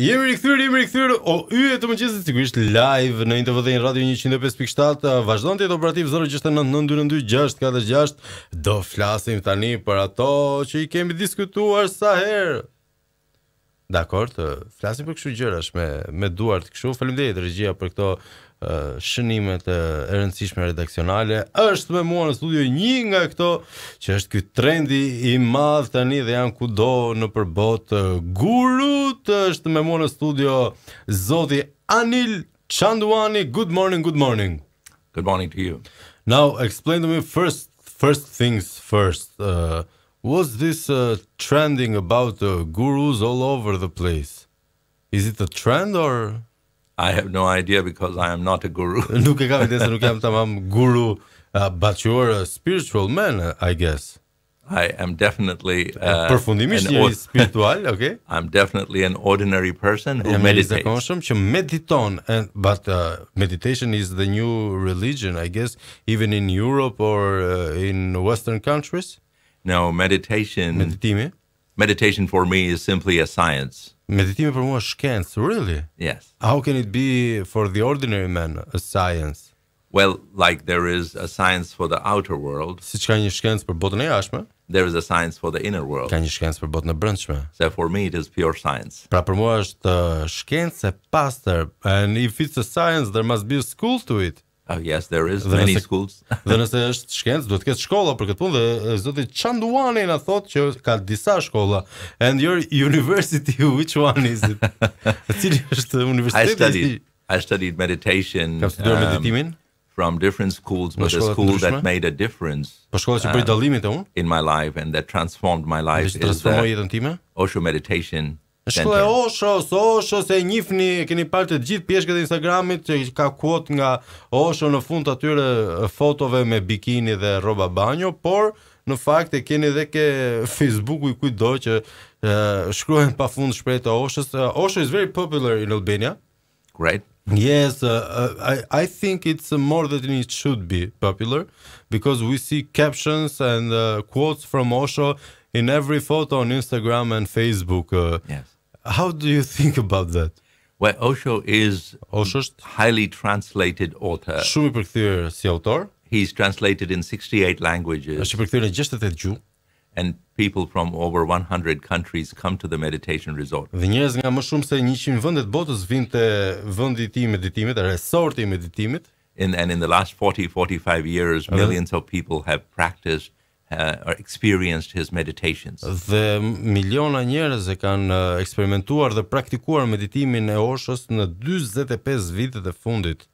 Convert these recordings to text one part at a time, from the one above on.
Jemi rikthyer, jemi rikthyer. O yje të mëngjesit sigurisht live në Intervodhën Radio 105.7. Vazhdon ti operativ 0692946. Do flasim tani për ato që i kemi diskutuar sa herë. Dakor, flasim për këto gjëra, me me duart këtu. Faleminderit regjia për këto shënimet e rëndësishme redaksionale është me mua në studio një nga këto që është këtë trendi i madhë të një dhe janë kudo në përbot gurut është me mua në studio zoti Anil Chanduani Good morning, good morning Good morning to you Now explain to me first, first things first uh, Was this uh, trending about uh, gurus all over the place? Is it a trend or I have no idea because I am not a guru. Nuk e kam ide se nuk jam tamam guru, but you're spiritual man, I guess. I am definitely uh, përfundimisht një spiritual, okay? I'm definitely an ordinary person who jam meditates. Jam një që mediton, and, but uh, meditation is the new religion, I guess, even in Europe or uh, in Western countries? Now meditation... Meditimi? Meditation for me is simply a science. Meditimi për mua është shkencë, really? Yes. How can it be for the ordinary man a science? Well, like there is a science for the outer world. Si ka një shkencë për botën e jashtme? There is a science for the inner world. Ka një shkencë për botën e brendshme. So for me it is pure science. Pra për mua është uh, shkencë e pastër. And if it's a science, there must be a school to it. Oh yes, there is dhe many nëse, schools. Dhe nëse është shkencë, duhet të ketë shkolla për këtë punë dhe zoti Chanduani na thotë që ka disa shkolla. And your university which one is it? A cili është universiteti? I studied, I studied meditation, um, meditimin? from different schools, but a school that made a difference. Po shkolla që bëri um, dallimin te unë in my life and that transformed my life is the Osho meditation Shkolla e Osho, Osho se e njihni, e keni parë të gjithë pjeshkët e Instagramit që ka kuot nga Osho në fund të atyre fotove me bikini dhe rroba banjo, por në fakt e keni edhe ke Facebooku i kujt do që shkruajnë pafund shpreh të Oshës. Osho is very popular in Albania. Right. Yes, uh, I I think it's more than it should be popular because we see captions and uh, quotes from Osho in every photo on Instagram and Facebook. Uh, yes how do you think about that where well, osho is osho is highly translated author shumë i përkthyer si autor he is translated in 68 languages është përkthyer në 68 gjuhë and people from over 100 countries come to the meditation resort. Dhe njerëz nga më shumë se 100 vende të botës vinë te vendi i tij meditimit, resorti i meditimit. And in the last 40 45 years millions of people have practiced Uh, or experienced his meditations. Dhe miliona njerëz e kanë uh, eksperimentuar dhe praktikuar meditimin e Oshos në 45 vitet e fundit.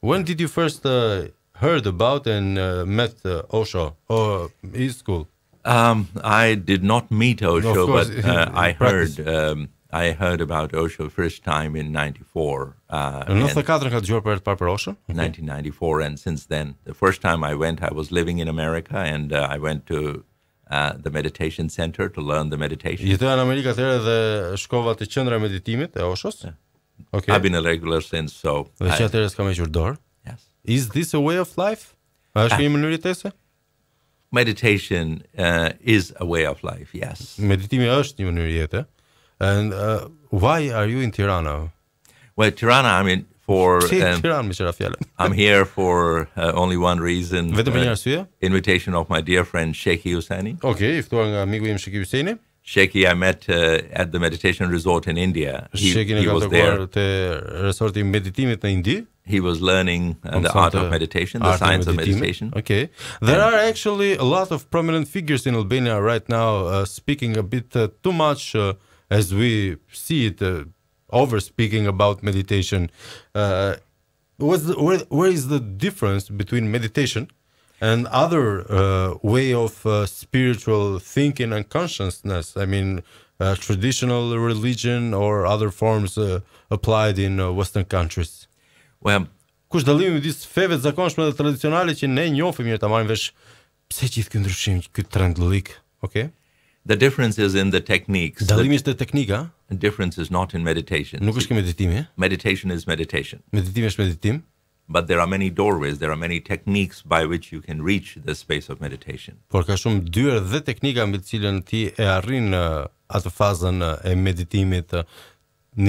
When did you first uh, heard about and uh, met uh, Osho or uh, his school? Um I did not meet Osho no, but uh, I heard um I heard about Osho first time in 94. 94 uh, ka dëgjuar për herë të parë për Osho? 1994 and since then the first time I went I was living in America and uh, I went to uh, the meditation center to learn the meditation. Jetoja në Amerikë atëherë dhe shkova te qendra e meditimit e Oshos. Yeah. Okay. I've been a regular since so. Dhe që atëherë s'kam hequr dorë. Yes. Is this a way of life? A është ah. një mënyrë jetese? Meditation uh, is a way of life, yes. Meditimi është një mënyrë jetese. And uh, why are you in Tirana? Well, Tirana, I mean, for um, Tirana, Mr. Rafael. I'm here for uh, only one reason. Uh, invitation of my dear friend Sheikh Hussaini. Okay, if you tu to meet Sheikh Hussaini. Sheikhi, I met uh, at the meditation resort in India. He, he was there. Resorti meditimit në Indi. He was learning uh, the art of meditation, the science of meditation. Okay. There and are actually a lot of prominent figures in Albania right now uh, speaking a bit uh, too much uh, as we see it uh, over speaking about meditation uh what where, where is the difference between meditation and other uh, way of uh, spiritual thinking and consciousness i mean uh, traditional religion or other forms uh, applied in uh, western countries well kush dallimi midis dis feve zakonshme dhe tradicionale që ne njohim mirë ta marrim vesh pse gjithë ky ndryshim ky trend lik okay The difference is in the techniques. Dallimi është te teknika. The difference is not in meditation. Nuk është ke meditim, eh? Meditation is meditation. Meditimi është meditim. But there are many doorways, there are many techniques by which you can reach the space of meditation. Por ka shumë dyer dhe teknika me të cilën ti e arrin atë fazën e meditimit.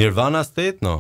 Nirvana state, no?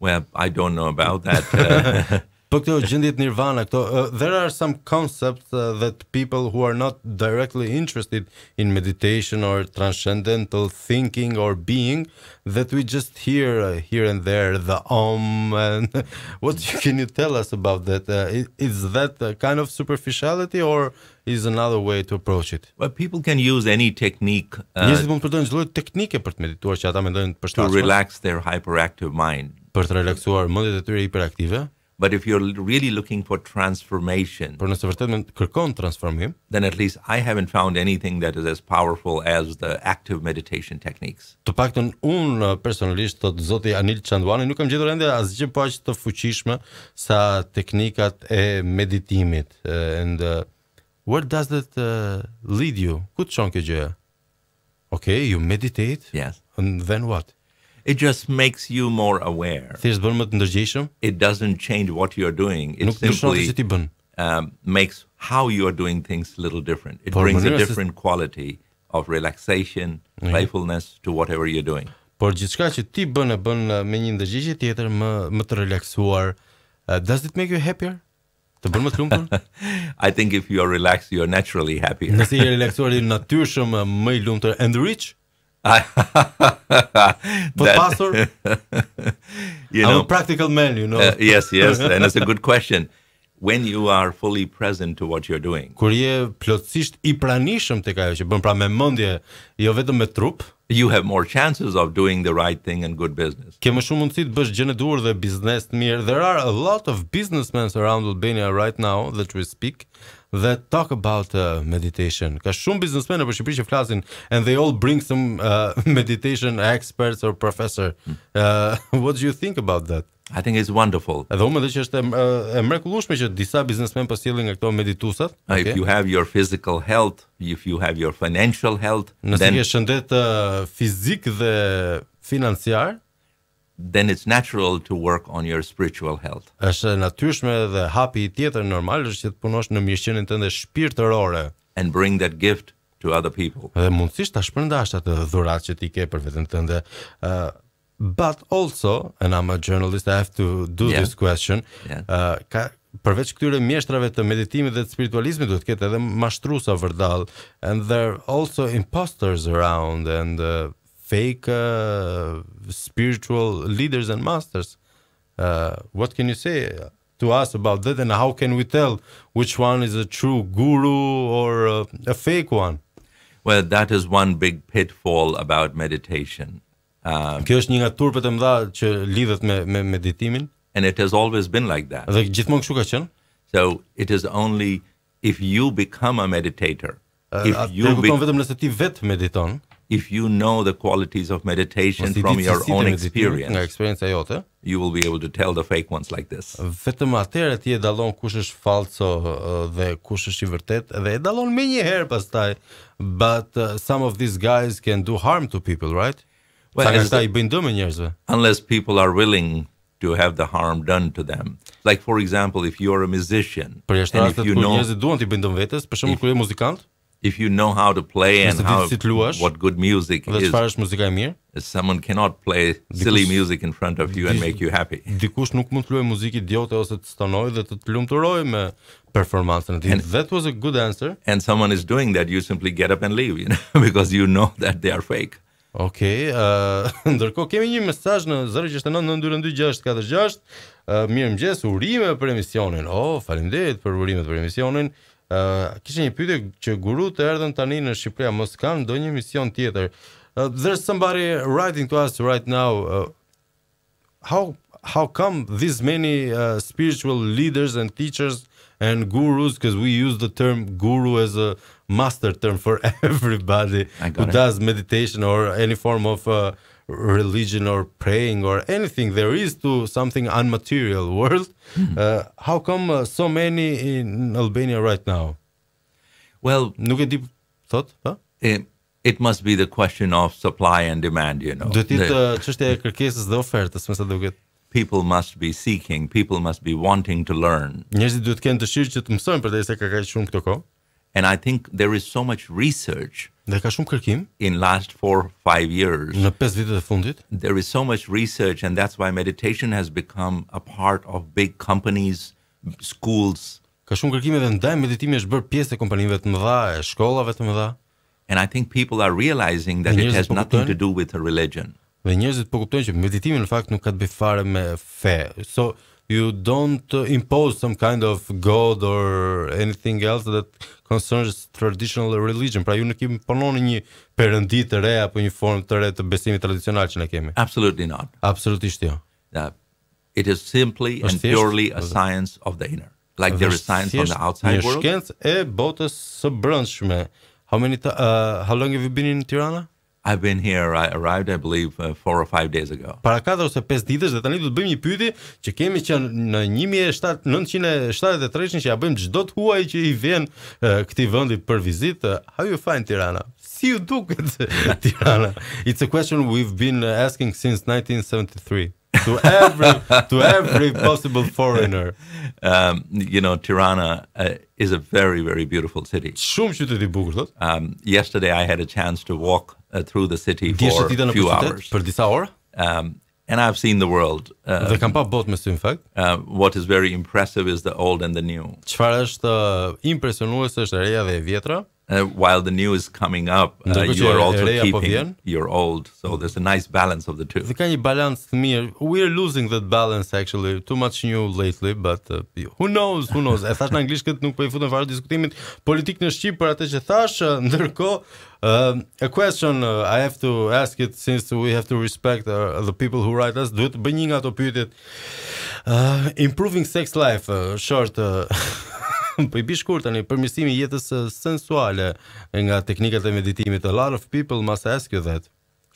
Well, I don't know about that. Uh, Po këto gjendjet Nirvana, këto uh, there are some concepts uh, that people who are not directly interested in meditation or transcendental thinking or being that we just hear uh, here and there the om and what you, can you tell us about that uh, is that a kind of superficiality or is another way to approach it well people can use any technique uh, njerëzit mund të përdorin çdo teknikë për të medituar që ata mendojnë të shkak to relax their hyperactive mind për të relaksuar mendjet e tyre hiperaktive but if you're really looking for transformation por nëse vërtet kërkon transformim then at least i haven't found anything that is as powerful as the active meditation techniques të paktën un uh, personalisht thot zoti Anil Chandwani nuk kam gjetur ende asgjë po aq të fuqishme sa teknikat e meditimit uh, and uh, where does it uh, lead you ku të shon kjo gjë okay you meditate yes and then what It just makes you more aware. Thjesht bën më të ndërgjeshëm. It doesn't change what you're doing. It Nuk simply ti bën. Um, makes how you are doing things a little different. It Por brings a different quality of relaxation, mhm. Nuk. to whatever you're doing. Por gjithçka që ti bën e bën uh, me një ndërgjegje tjetër më më të relaksuar. Uh, does it make you happier? Të bën më të lumtur? I think if you are relaxed you are naturally happier. Nëse je relaksuar i natyrshëm uh, më i lumtur and rich. Po të pasur? You know, I'm a practical man, you know. uh, yes, yes, and it's a good question. When you are fully present to what you're doing. Kur je plotësisht i pranishëm tek ajo që bën pra me mendje jo vetëm me trup. You have more chances of doing the right thing and good business. Ke më shumë mundësi të bësh gjë e duhur dhe biznes të mirë. There are a lot of businessmen around Albania right now that we speak that talk about uh, meditation. Ka shumë biznesmen në Shqipëri që flasin and they all bring some uh, meditation experts or professor. Hmm. Uh, what do you think about that? I think it's wonderful. Edhe unë mendoj që është e mrekullueshme që disa biznesmen po sjellin nga këto meditusat. Uh, okay. If you have your physical health if you have your financial health Nësi then nëse ke shëndet uh, fizik dhe financiar then it's natural to work on your spiritual health është natyrshme dhe hapi i tjetër normal është që të punosh në mirëqenien tënde shpirtërore and bring that gift to other people dhe mundësisht ta shpërndash atë dhuratë që ti ke për veten tënde uh, but also and I'm a journalist I have to do yeah. this question yeah. uh, ka përveç këtyre mështrave të meditimit dhe të spiritualizmit duhet të ketë edhe mashtruesa vërdall and there are also imposters around and uh, fake uh, spiritual leaders and masters uh, what can you say to us about that and how can we tell which one is a true guru or a, uh, a fake one well that is one big pitfall about meditation Uh, Kjo është një nga turpët e mëdha që lidhet me me meditimin and it has always been like that dhe gjithmonë kështu ka qenë so it is only if you become a meditator uh, if you become vetëm nëse ti vet mediton if you know the qualities of meditation from your own experience nga eksperjenca jote you will be able to tell the fake ones like this vetëm atëherë ti e dallon kush është fallco dhe kush është i vërtet dhe e dallon më një herë pastaj but uh, some of these guys can do harm to people right Well, Sa nështë ta i bëjnë me njerëzve? Unless people are willing to have the harm done to them. Like for example, if you are a musician, për jashtë rastet kur njerëzit duan ti bëjnë vetes, për shembull kur je muzikant, if you know how to play and how what good music is. është muzika e mirë? Someone cannot play silly music in front of you and make you happy. Dikush nuk mund të luajë muzikë idiote ose të stonoj dhe të të lumturoj me performancën e tij. That was a good answer. And someone is doing that, you simply get up and leave, you know, because you know that they are fake. Ok, uh, eh, kemi një mesaj në 0692-6246 uh, Mirë më gjesë urime për emisionin oh, falim për urime për emisionin uh, eh, Kishë një pyte që guru të erdhen tani në Shqipria Mos kanë do një emision tjetër uh, There's somebody writing to us right now uh, how, how come this many uh, spiritual leaders and teachers and gurus Because we use the term guru as a, master term for everybody who it. does meditation or any form of uh, religion or praying or anything there is to something unmaterial world. Mm. Uh, how come uh, so many in Albania right now? Well, nuk e di thot, ha? It, it must be the question of supply and demand, you know. Do të uh, e kërkesës dhe ofertës, duket. People must be seeking, people must be wanting to learn. Njerëzit duhet të kenë që të mësojnë përderisa ka shumë këto kohë. and I think there is so much research Dhe ka shumë kërkim in last 4 5 years. Në 5 vitet e fundit. There is so much research and that's why meditation has become a part of big companies, schools. Ka shumë kërkim edhe ndaj meditimi është bërë pjesë e kompanive të mëdha, e shkollave të mëdha. And I think people are realizing that it has po nothing to do with a religion. Dhe njerëzit po kuptojnë që meditimi në fakt nuk ka të bëjë fare me fe. So you don't impose some kind of god or anything else that konsideron se traditional religion, pra ju nuk i punoni një perëndi të re apo një formë të re të besimit tradicional që ne kemi. Absolutely not. Absolutisht jo. Ja. Uh, it is simply and thjesht, purely a science of the inner. Like there is science on the outside world. Ju shkencë e botës së brendshme. How many uh, how long have you been in Tirana? I've been here I arrived I believe 4 uh, or 5 days ago. Para ka ose pesë ditësh dhe tani do të bëjmë një pyetje që kemi që në 1973 që ja bëjmë çdo të huaj që i vjen uh, këtij vendi për vizitë. Uh, how you find Tirana? Si ju duket Tirana? It's a question we've been asking since 1973 to every to every possible foreigner. Um you know Tirana uh, is a very very beautiful city. Shumë qytet i bukur thotë. Um yesterday I had a chance to walk uh, through the city for a few hours for disa ora um and i've seen the world the uh, kampa bot me sy in fact uh, what is very impressive is the old and the new çfarë është uh, impresionuese është e reja dhe e vjetra uh, while the new is coming up uh, you are also po keeping your old so there's a nice balance of the two the kind of balance mirë we are losing that balance actually too much new lately but uh, who knows who knows e thash në anglisht këtë nuk po i futem fare diskutimit politik në shqip për atë që thash uh, ndërkohë Uh, a question uh, I have to ask it since we have to respect uh, the people who write us. Do it bëj një nga ato pyetjet. Uh, improving sex life uh, short uh, po i bish kur tani përmirësimi i jetës së sensuale nga teknikat e meditimit a lot of people must ask you that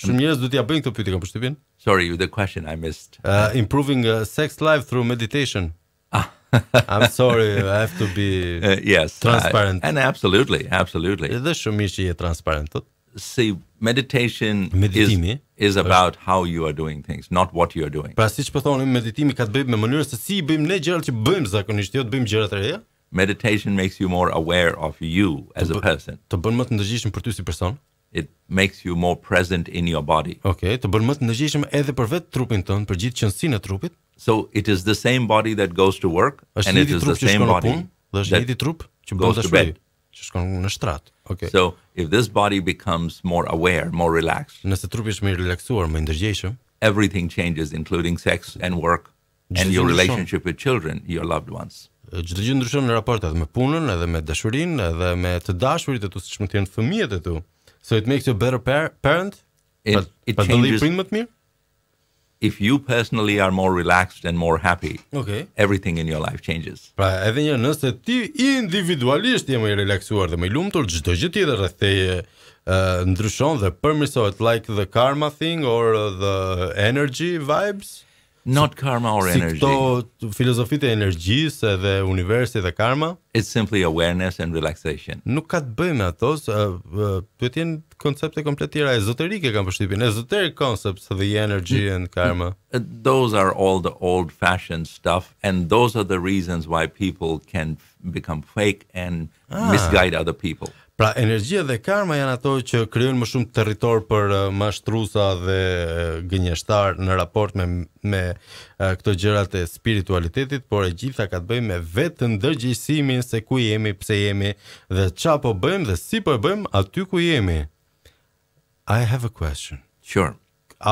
shumë njerëz do t'ia bëjnë këtë pyetje kam përshtypjen sorry the question i missed uh, improving sex life through meditation ah. I'm sorry, I have to be uh, yes, transparent. Uh, and absolutely, absolutely. Edhe shumë mirë që je transparent. See, meditation meditimi, is, is about how you are doing things, not what you are doing. Pra siç po thonim, meditimi ka të bëjë me mënyrën se si i bëjmë ne gjërat që bëjmë zakonisht, jo të bëjmë gjërat e reja. Meditation makes you more aware of you as a person. Të bën më të ndërgjishim për ty si person. It makes you more present in your body. Okej, të bën më të ndërgjishim edhe për vetë trupin tënd, për gjithë qenësinë e trupit. So it is the same body that goes to work and it is the same body. A është i njëjti trup që mbledh asaj, që shkon në shtrat. Okej. So if this body becomes more aware, more relaxed, nëse trupi është më i relaksuar, më i ndërgjishur, everything changes including sex and work and your relationship with children, your loved ones çdo gjë ndryshon në raport edhe me punën, edhe me dashurinë, edhe me të dashurit e tu, siç më të fëmijët e tu. So it makes you a better par parent. It, pra, it but, pra changes. Prind më të mirë? If you personally are more relaxed and more happy, okay. everything in your life changes. Pra, edhe një nëse ti individualisht je më i relaksuar dhe më i lumtur, çdo gjë tjetër rreth teje ndryshon dhe përmirësohet like the karma thing or the energy vibes not karma or si energy. Si këto filozofitë e energjisë dhe universit dhe karma. It's simply awareness and relaxation. Nuk ka të bëjë me ato, uh, uh, duhet të jenë koncepte komplet tjera ezoterike kanë përshtypjen. Esoteric concepts of the energy mm. and karma. Uh, those are all the old fashioned stuff and those are the reasons why people can become fake and ah. misguide other people. Pra energjia dhe karma janë ato që krijojnë më shumë territor për eh, mashtruesa dhe eh, gënjeshtar në raport me me eh, këto gjëra të spiritualitetit, por e gjitha ka të bëjë me vetë ndërgjegjësimin se ku jemi, pse jemi dhe çfarë po bëjmë dhe si po e bëjmë aty ku jemi. I have a question. Sure.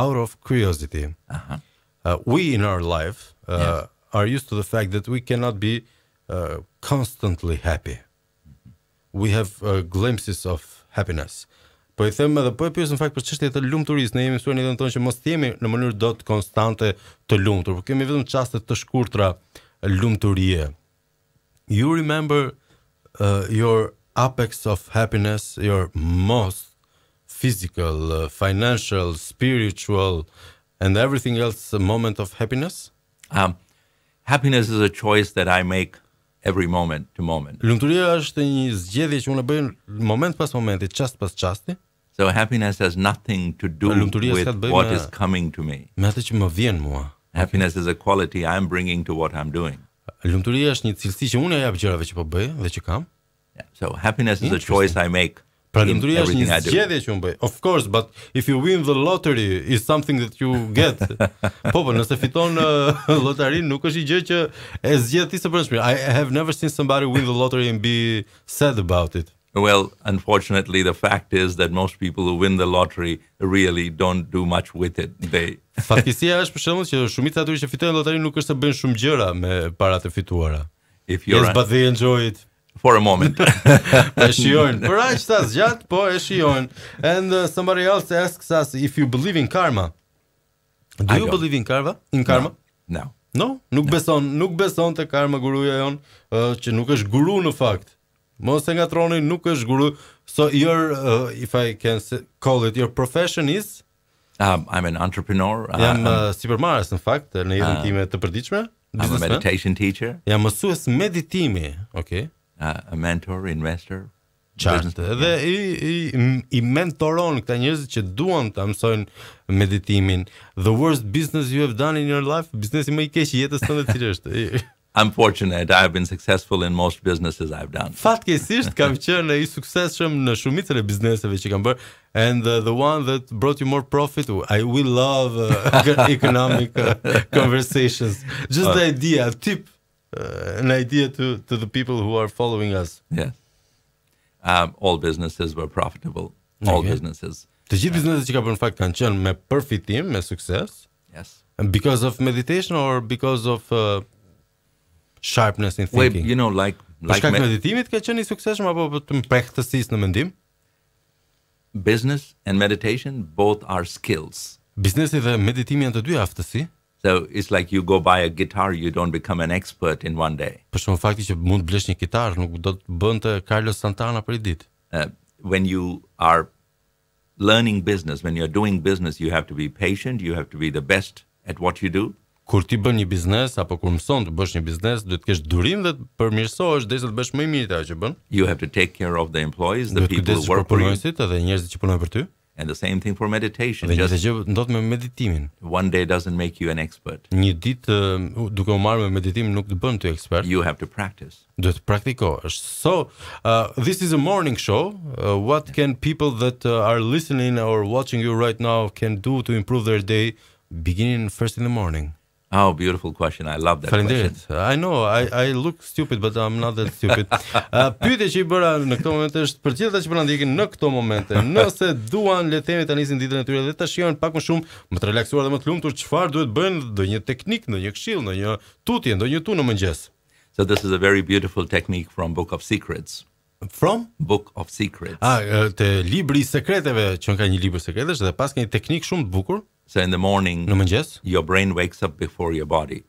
Out of curiosity. Aha. Uh -huh. uh, we in our life uh, yes. are used to the fact that we cannot be uh, constantly happy we have uh, glimpses of happiness. Po i them edhe po e pyes në fakt për çështjet e lumturisë, ne jemi mësuar edhe tonë që mos themi në mënyrë dot konstante të lumtur, por kemi vetëm çaste të shkurtra lumturie. You remember uh, your apex of happiness, your most physical, uh, financial, spiritual and everything else moment of happiness? Um happiness is a choice that I make every moment to moment. Lumturia është një zgjedhje që unë bëjmë moment pas momenti, çast pas çasti. So happiness has nothing to do pra with what is coming to me. Me atë më vjen mua. Happiness is a quality I am bringing to what I'm doing. Lumturia është një cilësi që unë jap gjërave që po bëj dhe që kam. So happiness is a choice I make. Pra në ndryja është një zgjedhje që unë bëj. Of course, but if you win the lottery, is something that you get. po, po, nëse fiton uh, nuk është i gjë që e zgjedhë ti së përshmi. I have never seen somebody win the lottery and be sad about it. Well, unfortunately, the fact is that most people who win the lottery really don't do much with it. They Fatkesia është për shembull që shumica atyre që fitojnë lotarinë nuk është të bëjnë shumë gjëra me paratë fituara. you're yes, but they enjoy it for a moment. e shijojn. Por aq sa zgjat, po e shijojn. And uh, somebody else asks us if you believe in karma. Do you believe in karma? In karma? No. No, no? nuk no. beson, nuk beson te karma guruja jon, uh, që nuk është guru në fakt. Mos e ngatroni, nuk është guru. So your uh, if I can call it your profession is um, I'm an entrepreneur. Jam uh, uh supermarket në fakt, në jetën uh, time të përditshme. I'm a meditation teacher. Jam mësues meditimi. Okay a, a mentor, investor, Qartë, dhe i, i, i mentoron këta njërzit që duan të amësojnë meditimin The worst business you have done in your life Biznesi më i keqë jetës të në të është I'm fortunate, I've been successful in most businesses I've done Fatë kam qërë në i sukses shumë në shumitër e bizneseve që kam bërë And uh, the one that brought you more profit I will love uh, economic uh, conversations Just uh, the idea, tip an idea to to the people who are following us. Yes. Um, all businesses were profitable. All okay. businesses. Të gjithë bizneset që ka bërë në fakt kanë qenë me përfitim, me sukses. Yes. And because of meditation or because of uh, sharpness in thinking. Well, you know, like like me meditimit ka qenë i suksesshëm apo të mprehtësisë në mendim? Business and meditation both are skills. Biznesi dhe meditimi janë të dy aftësi. So it's like you go buy a guitar you don't become an expert in one day. Por shumë fakti që mund blesh një kitarë, nuk do të bën të Carlos Santana për një ditë. Uh, when you are learning business, when you're doing business, you have to be patient, you have to be the best at what you do. Kur ti bën një biznes apo kur mëson të bësh një biznes, duhet të kesh durim dhe të përmirësohesh derisa të bësh më i miri atë që bën. You have to take care of the employees, the people who work for you. Duhet të kujdesësh për punonjësit dhe njerëzit që punojnë për ty. And the same thing for meditation. Dhe just ndot me meditimin. One day doesn't make you an expert. Një ditë uh, duke u marrë me meditimin nuk të bën ty ekspert. You have to practice. Duhet të praktikosh. So, uh, this is a morning show. Uh, what can people that uh, are listening or watching you right now can do to improve their day beginning first in the morning? Oh beautiful question I love that question. I know I I look stupid but I'm not that stupid. Uh, Pyetja që i bëra në këtë moment është për cilëta që po ndjehin në këto momente. Nëse duan le të themi tani të ndizin ditën e tyre dhe të tashin pak më shumë më të relaksuar dhe më të lumtur, çfarë duhet bëjnë? Do një teknik, do një këshill, do një tutje, do një tunë mëngjes. So this is a very beautiful technique from Book of Secrets. From Book of Secrets. Ah te libri i sekreteve që ka një libër sekretesh dhe paske një teknik shumë të bukur. So in the morning, në mëngjes, your brain wakes up before your body.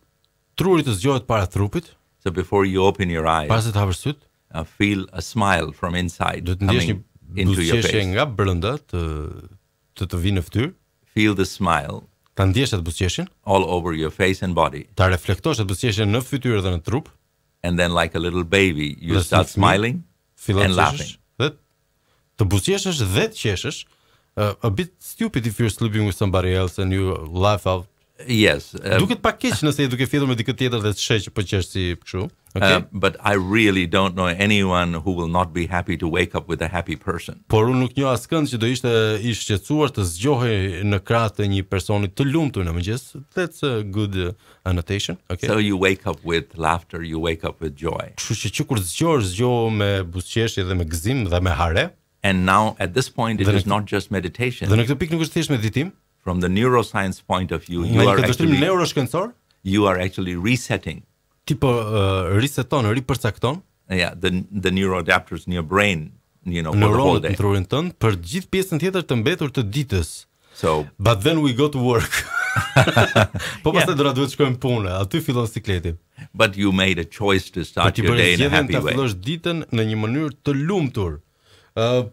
Truri të zgjohet para trupit. So before you open your eyes. Pasi të hapësh syt, I uh, feel a smile from inside coming into your face. Do të ndjesh një nga brenda të të të vinë në fytyrë. Feel the smile. Ta ndjesh atë buzëqeshin all over your face and body. Ta reflektosh atë buzëqeshje në fytyrë dhe në trup. And then like a little baby, you start smiling and laughing. Dhe të buzëqeshësh dhe të qeshësh uh, a bit stupid if you're sleeping with somebody else and you laugh out. Yes. Um, duket pak keq nëse je duke fjetur me dikë tjetër dhe të shesh po qesh si kështu. Okay. Uh, but I really don't know anyone who will not be happy to wake up with a happy person. Por unë nuk njoh askënd që do ishte i shqetësuar të zgjohej në krah të një personi të lumtur në mëngjes. That's a good uh, annotation. Okay. So you wake up with laughter, you wake up with joy. Kështu që kur zgjohesh, zgjohesh me buzëqeshje dhe me gëzim dhe me hare and now at this point it is not just meditation. Dhe në këtë pikë nuk është thjesht meditim. From the neuroscience point of view, you are actually neuroshkencor. You are actually resetting. tipo uh, reseton riseton, ripërcakton. Yeah, the the neuroadapters in your brain, you know, for the whole day. Neuronin tënd për gjithë pjesën tjetër të mbetur të ditës. So, but then we go to work. po pastaj yeah. do na duhet të shkojmë punë, aty fillon sikleti. But you made a choice to po start your day in a happy way. Po ti bën gjithë ta fillosh ditën në një mënyrë të lumtur. Uh,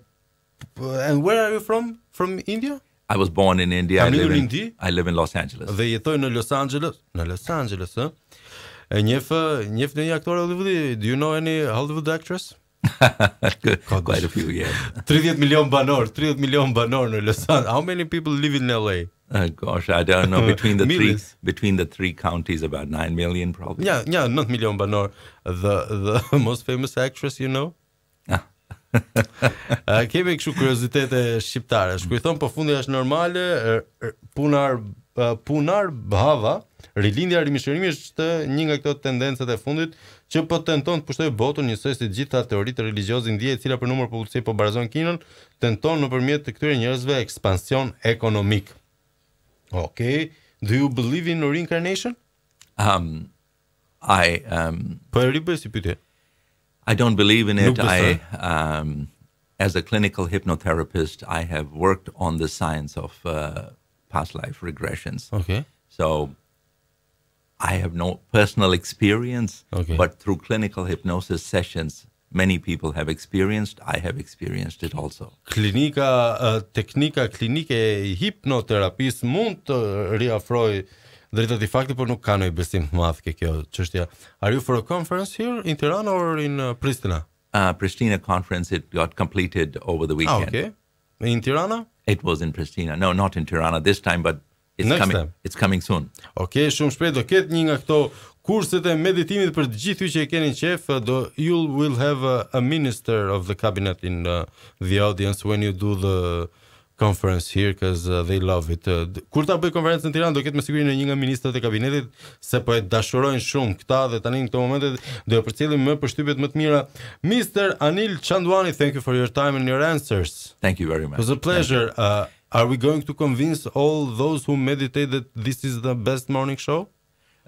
and where are you from? From India? I was born in India. I live in, in I live in Los Angeles. Dhe jetoj në Los Angeles, në Los Angeles, ë. E njef, njef një aktor Hollywoodi. Do you know any Hollywood actress? Good, quite a few, yeah. 30 million banor, 30 million banor në Los Angeles. How many people live in LA? Oh gosh, I don't know between the three between the three counties about 9 million probably. Yeah, yeah, 9 million banor. The the most famous actress, you know? Ah. A kemi kështu kuriozitete shqiptare. Shku i thon po fundi është normale, punar punar bhava, rilindja e rimishërimit është një nga këto tendencat e fundit që po tenton të pushtojë botën njësoj si të gjitha teoritë religjioze ndje e cila për numër popullsi po barazon Kinën, tenton nëpërmjet të këtyre njerëzve ekspansion ekonomik. Okay, do you believe in reincarnation? Um I um po e ripeti pyetjen. I don't believe in it. I, um, as a clinical hypnotherapist, I have worked on the science of uh, past life regressions. Okay. So I have no personal experience, okay. but through clinical hypnosis sessions, many people have experienced. I have experienced it also. Klinika, uh, teknika klinike hipnoterapis mund të riafroj drejtat i fakti, por nuk ka në i besim të madh ke kjo qështja. Are you for a conference here in Tirana or in uh, Pristina? Uh, Pristina conference, it got completed over the ah, weekend. Ah, okay. In Tirana? It was in Pristina. No, not in Tirana this time, but it's Next coming, time. it's coming soon. Okay, shumë shpejt, do ketë një nga këto kurset e meditimit për të gjithë që e keni qef, uh, do you will have a, uh, a minister of the cabinet in uh, the audience when you do the conference here because uh, they love it. Uh, kur ta bëj konferencën në Tiranë do ketë me siguri në një nga ministrat e kabinetit se po e dashurojnë shumë këta dhe tani në këto momente do e përcjellim më përshtypjet më të mira. Mr Anil Chandwani, thank you for your time and your answers. Thank you very much. It was a pleasure. Uh, are we going to convince all those who meditate that this is the best morning show?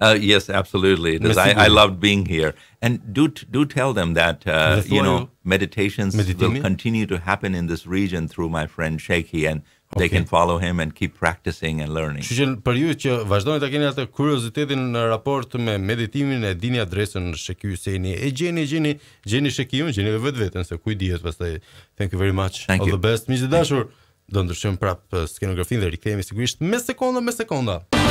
Uh, yes, absolutely. It is. I, I loved being here. And do do tell them that, uh, you know, meditations will continue to happen in this region through my friend Sheikhi and okay. they can follow him and keep practicing and learning. Që për ju që vazhdoni të keni atë kuriozitetin në raport me meditimin e dini adresën në Sheky Useni. E gjeni, gjeni, gjeni Shekiun, gjeni dhe vetë vetën, se kuj dihet, pastaj Thank you very much. Thank All you. the best. Mi dashur, do ndryshëm prapë skenografin dhe rikthehemi sigurisht me sekonda, me sekonda. Me sekonda.